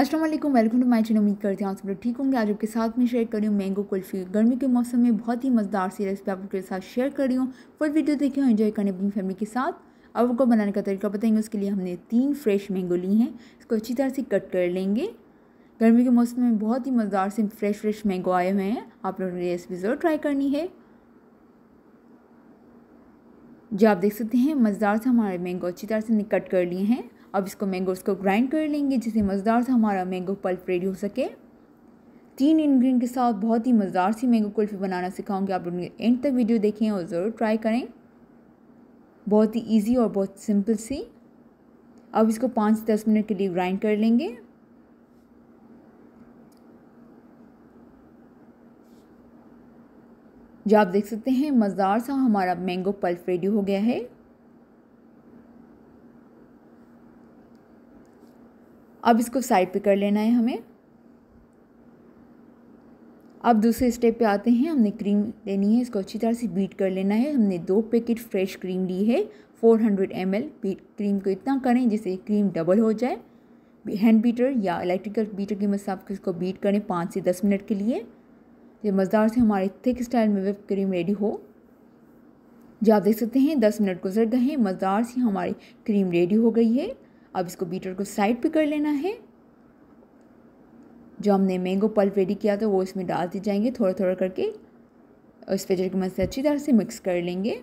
अस्सलाम वालेकुम welcome to my channel उम्मीद करते हैं आप सब लोग ठीक होंगे आज आपके साथ में शेयर कर रही हूँ मैंगो कुल्फी गर्मी के मौसम में बहुत ही मज़ेदार सी रेसिपी आपके साथ शेयर कर रही हूँ फुल वीडियो देखें और एंजॉय करें अपनी फैमिली के साथ अब आपको बनाने का तरीका बताएंगे उसके लिए हमने तीन फ्रेश मैंगो ली हैं इसको अच्छी तरह से कट कर लेंगे गर्मी के मौसम में बहुत ही मज़ेदार से फ्रेश फ्रेश मैंगो आए हुए हैं आप लोगों ने रेसिपी ज़रूर ट्राई करनी है जो आप देख सकते हैं मज़ेदार से हमारे मैंगो अच्छी तरह से कट कर लिए हैं अब इसको मैंगोज़ को ग्राइंड कर लेंगे जिससे मज़ेदार सा हमारा मैंगो पल्प रेडी हो सके तीन इन्ग्रीडियंट के साथ बहुत ही मज़ेदार सी मैंगो कुल्फ़ी बनाना सिखाऊंगी आप लोग एंड तक वीडियो देखें और ज़रूर ट्राई करें बहुत ही इजी और बहुत सिंपल सी अब इसको पाँच से दस मिनट के लिए ग्राइंड कर लेंगे जो आप देख सकते हैं मज़ेदार सा हमारा मैंगो पल्फ रेडी हो गया है अब इसको साइड पे कर लेना है हमें अब दूसरे स्टेप पे आते हैं हमने क्रीम लेनी है इसको अच्छी तरह से बीट कर लेना है हमने दो पैकेट फ्रेश क्रीम ली है 400 हंड्रेड एम बीट क्रीम को इतना करें जिससे क्रीम डबल हो जाए हैंड बीटर या इलेक्ट्रिकल बीटर की मदद से इसको बीट करें पाँच से दस मिनट के लिए ये मज़ेदार से हमारे थिक स्टाइल में विप क्रीम रेडी हो जो आप देख सकते हैं दस मिनट गुजर गए हैं मज़ेदार से हमारी क्रीम रेडी हो गई है अब इसको बीटर को साइड पे कर लेना है जो हमने मैंगो पल्प रेडी किया था वो इसमें डाल दिए जाएंगे थोड़ा थोड़ा करके और इस पेचर की मदद से अच्छी तरह से मिक्स कर लेंगे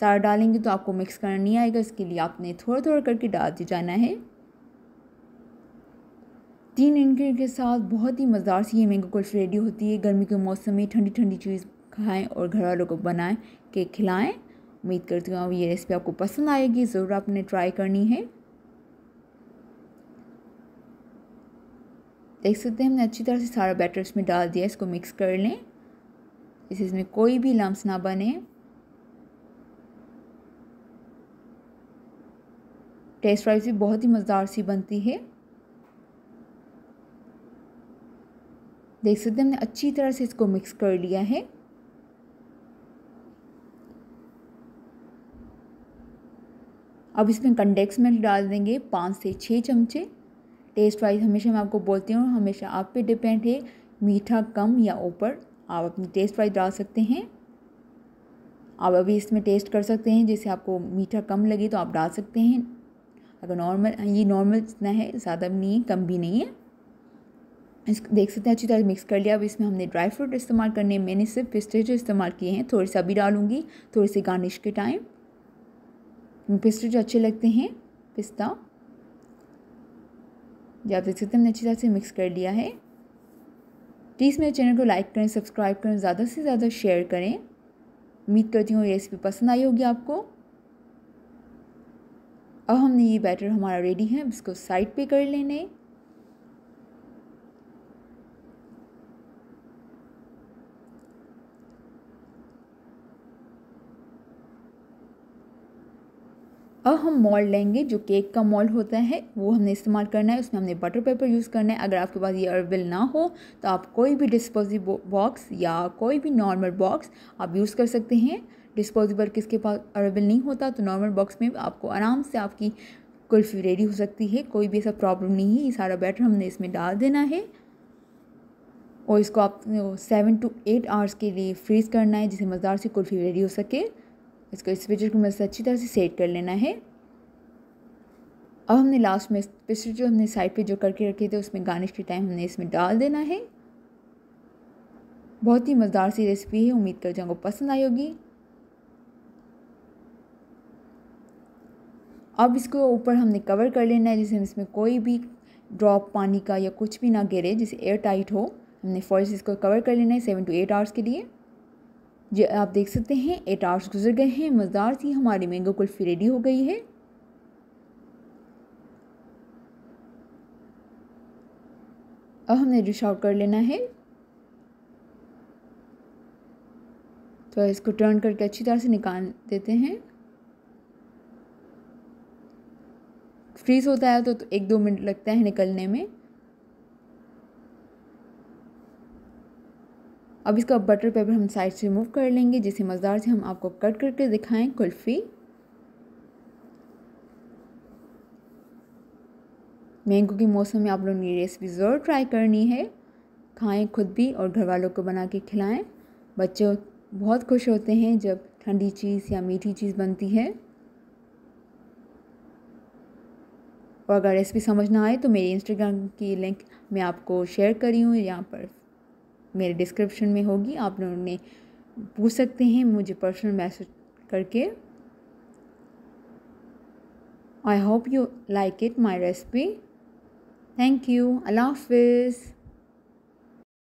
सारा डालेंगे तो आपको मिक्स करना नहीं आएगा इसके लिए आपने थोड़ा थोड़ा करके डाल दिया जाना है तीन इनग्रीडियंट के साथ बहुत ही मज़ेदार सी ये मैंगो कुल्फ रेडी होती है गर्मी के मौसम में ठंडी ठंडी चीज़ खाएं और घर वालों को बनाएं के खिलाएं उम्मीद करती हूँ ये रेसिपी आपको पसंद आएगी ज़रूर आपने ट्राई करनी है देख सकते हैं हमने अच्छी तरह से सारा बैटर इसमें डाल दिया इसको मिक्स कर लें इसे इसमें कोई भी लम्स ना बने टेस्ट वाइज भी बहुत ही मज़ेदार सी बनती है देख सकते हैं हमने अच्छी तरह से इसको मिक्स कर लिया है अब इसमें कंडेक्स मिल्क डाल देंगे पाँच से छः चमचे टेस्ट वाइज हमेशा मैं आपको बोलती हूँ हमेशा आप पे डिपेंड है मीठा कम या ऊपर आप अपनी टेस्ट वाइज डाल सकते हैं आप अभी इसमें टेस्ट कर सकते हैं जैसे आपको मीठा कम लगे तो आप डाल सकते हैं अगर नॉर्मल ये नॉर्मल जितना है ज़्यादा भी नहीं है कम भी नहीं है इस देख सकते हैं अच्छी तरह मिक्स कर लिया अब इसमें हमने ड्राई फ्रूट इस्तेमाल करने मैंने सिर्फ पिस्टेज इस्तेमाल किए हैं थोड़े से अभी डालूँगी थोड़े से गार्निश के टाइम पिस्टेज अच्छे लगते हैं पिस्ता जो आप देख सकते हैं हमने अच्छी तरह से मिक्स कर लिया है प्लीज़ मेरे चैनल को लाइक करें सब्सक्राइब करें ज़्यादा से ज़्यादा शेयर करें उम्मीद करती हूँ ये रेसिपी पसंद आई होगी आपको अब हमने ये बैटर हमारा रेडी है इसको साइड पे कर लेने अब हम मॉल लेंगे जो केक का मॉल होता है वो हमने इस्तेमाल करना है उसमें हमने बटर पेपर यूज़ करना है अगर आपके पास ये अवेलेबल ना हो तो आप कोई भी डिस्पोजिबल बॉक्स या कोई भी नॉर्मल बॉक्स आप यूज़ कर सकते हैं डिस्पोजिबल किसके पास अवेलेबल नहीं होता तो नॉर्मल बॉक्स में आपको आराम से आपकी कुल्फ़ी रेडी हो सकती है कोई भी ऐसा प्रॉब्लम नहीं है ये सारा बैटर हमने इसमें डाल देना है और इसको आप सेवन टू एट आवर्स के लिए फ्रीज़ करना है जिससे मज़ेदार सी कुल्फ़ी रेडी हो सके इसको इस वेजर को मस्त अच्छी तरह से सेट कर लेना है अब हमने लास्ट में पिस्टर जो हमने साइड पे जो करके रखे थे उसमें गार्निश के टाइम हमने इसमें डाल देना है बहुत ही मज़ेदार सी रेसिपी है उम्मीद कर जाऊँगा पसंद आई होगी अब इसको ऊपर हमने कवर कर लेना है जिससे इसमें कोई भी ड्रॉप पानी का या कुछ भी ना गिरे जिससे एयर टाइट हो हमने फॉर्स इसको कवर कर लेना है सेवन टू एट आवर्स के लिए ये आप देख सकते हैं एट आवर्स गुजर गए हैं मज़ेदार सी हमारी मैंगो कुल्फ़ी रेडी हो गई है अब हमने डिश आउट कर लेना है तो इसको टर्न करके अच्छी तरह से निकाल देते हैं फ्रीज़ होता है तो, तो एक दो मिनट लगता है निकलने में अब इसका बटर पेपर हम साइड से रिमूव कर लेंगे जिसे मज़दार से हम आपको कट करके दिखाएं कुल्फ़ी मैंगो के मौसम में आप लोगों ने रेसिपी ज़रूर ट्राई करनी है खाएं खुद भी और घर वालों को बना के खिलाएं बच्चे बहुत खुश होते हैं जब ठंडी चीज़ या मीठी चीज़ बनती है और अगर रेसिपी समझ ना आए तो मेरे इंस्टाग्राम की लिंक मैं आपको शेयर करी हूँ यहाँ पर मेरे डिस्क्रिप्शन में होगी आप लोग उन्हें पूछ सकते हैं मुझे पर्सनल मैसेज करके I hope you like it my recipe thank you अल्लाह हाफिज़